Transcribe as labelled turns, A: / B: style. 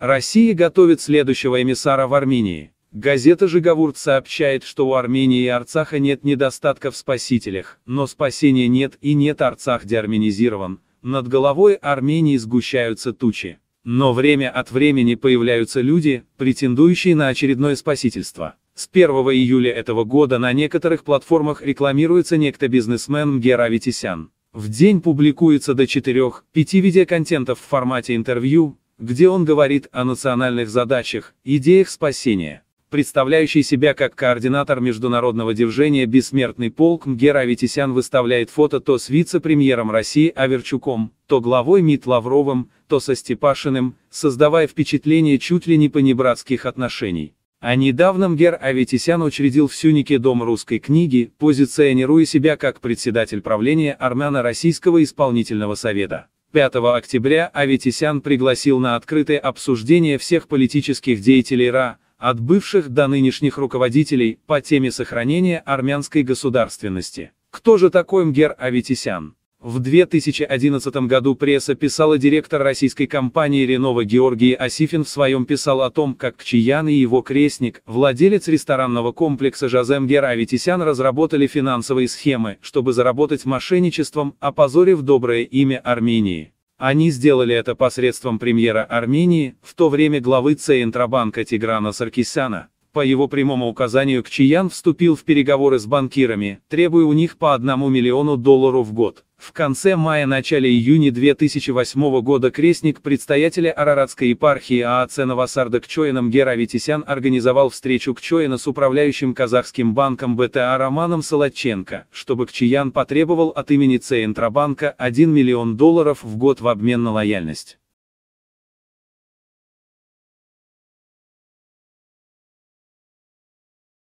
A: Россия готовит следующего эмиссара в Армении. Газета «Жиговорт» сообщает, что у Армении и Арцаха нет недостатка в спасителях, но спасения нет и нет Арцах деарменизирован. Над головой Армении сгущаются тучи. Но время от времени появляются люди, претендующие на очередное спасительство. С 1 июля этого года на некоторых платформах рекламируется некто бизнесмен Мгер Аветисян. В день публикуется до 4-5 видеоконтентов в формате интервью, где он говорит о национальных задачах, идеях спасения. Представляющий себя как координатор международного движения «Бессмертный полк» Мгера Аветисян выставляет фото то с вице-премьером России Аверчуком, то главой МИД Лавровым, то со Степашиным, создавая впечатление чуть ли не понебратских отношений. А недавно Мгер Аветисян учредил в Сюнике Дом русской книги, позиционируя себя как председатель правления армяно-российского исполнительного совета. 5 октября Аветисян пригласил на открытое обсуждение всех политических деятелей РА, от бывших до нынешних руководителей, по теме сохранения армянской государственности. Кто же такой Мгер Аветисян? В 2011 году пресса писала директор российской компании «Ренова» Георгий Асифин в своем писал о том, как Чиян и его крестник, владелец ресторанного комплекса Жазем Геравитисян разработали финансовые схемы, чтобы заработать мошенничеством, опозорив доброе имя Армении. Они сделали это посредством премьера Армении, в то время главы Центробанка Тиграна Саркисяна. По его прямому указанию Кчиян вступил в переговоры с банкирами, требуя у них по одному миллиону долларов в год. В конце мая-начале июня 2008 года крестник предстоятеля Араратской епархии ААЦ Новосарда Кчоином Гера Витисян организовал встречу Кчоина с управляющим казахским банком БТА Романом Солодченко, чтобы Кчиян потребовал от имени Центрабанка 1 миллион долларов в год в обмен на лояльность.